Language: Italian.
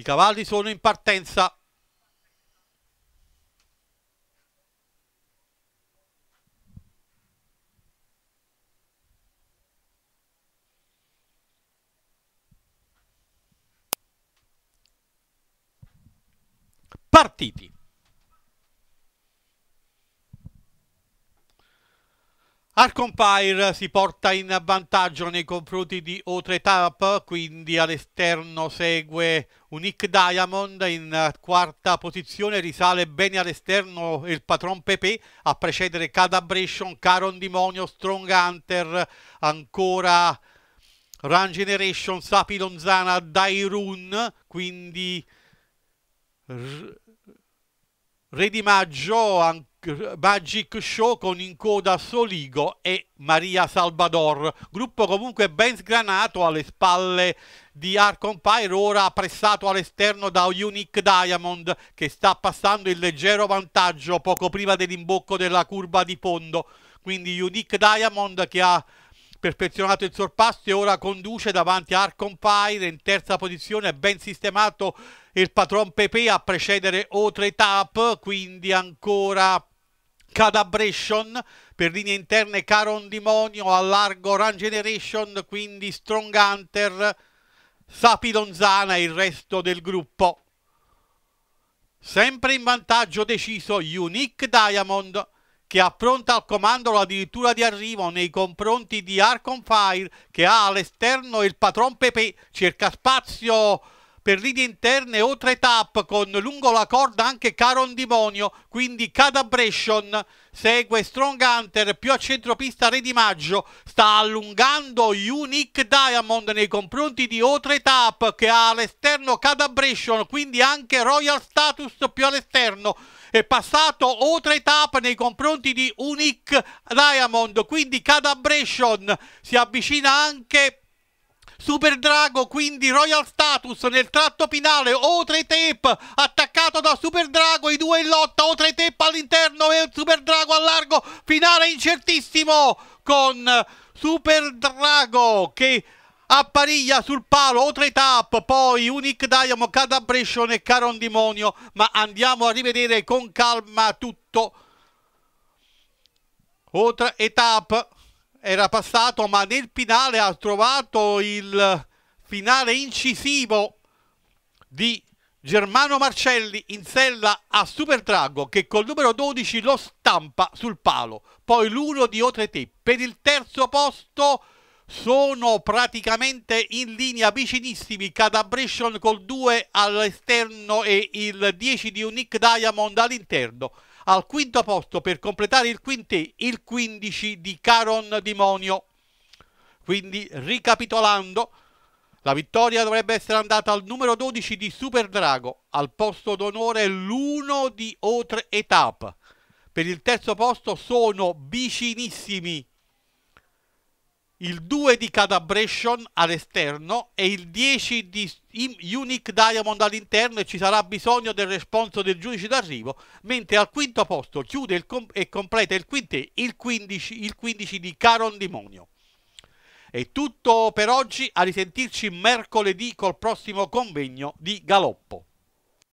I cavalli sono in partenza. Partiti. Arcompire si porta in vantaggio nei confronti di Tap, quindi all'esterno segue Unique Diamond in quarta posizione, risale bene all'esterno il patron Pepe, a precedere Cadabration, Caron Dimonio, Strong Hunter, ancora Run Generation, Sapi Lonzana, Dairun, quindi Re di Maggio, Magic Show con in coda Soligo e Maria Salvador, gruppo comunque ben sgranato alle spalle di Art Empire, ora pressato all'esterno da Unique Diamond che sta passando il leggero vantaggio poco prima dell'imbocco della curva di fondo, quindi Unique Diamond che ha perfezionato il sorpasso e ora conduce davanti a Empire in terza posizione ben sistemato il patron Pepe a precedere Otre Tap, quindi ancora Cadabration per linee interne Caron Dimonio a largo Run Generation, quindi Strong Hunter, Sapidonzana e il resto del gruppo. Sempre in vantaggio deciso Unique Diamond che appronta al comando addirittura di arrivo nei confronti di Arcon Fire che ha all'esterno il patron Pepe, cerca spazio per linee interne oltre tap con lungo la corda anche Caron Dimonio, quindi Cada Cadabration segue Strong Hunter più a centropista Re Di Maggio, sta allungando Unique Diamond nei confronti di oltre Tap che ha all'esterno Cada Cadabration, quindi anche Royal Status più all'esterno è passato oltre tap nei confronti di Unique Diamond, quindi Cada Cadabration si avvicina anche Super Drago quindi Royal Status nel tratto finale, O3 Tape attaccato da Super Drago, i due in lotta, O3 Tape all'interno e Super Drago a largo, finale incertissimo con Super Drago che appariglia sul palo, oltre tap, poi Unique Diamond, Cadabration e Caron Demonio, ma andiamo a rivedere con calma tutto. Oltre e era passato, ma nel finale ha trovato il finale incisivo di Germano Marcelli in sella a Supertrago che col numero 12 lo stampa sul palo. Poi l'uno di Otrete per il terzo posto sono praticamente in linea vicinissimi Cadabration col 2 all'esterno e il 10 di Unique Diamond all'interno al quinto posto per completare il quintet il 15 di Caron Dimonio quindi ricapitolando la vittoria dovrebbe essere andata al numero 12 di Super Drago al posto d'onore l'1 di Otre Etap per il terzo posto sono vicinissimi il 2 di Cadabration all'esterno e il 10 di Unique Diamond all'interno e ci sarà bisogno del responso del giudice d'arrivo, mentre al quinto posto chiude com e completa il quintet il 15, il 15 di Caron Dimonio. È tutto per oggi, a risentirci mercoledì col prossimo convegno di Galoppo.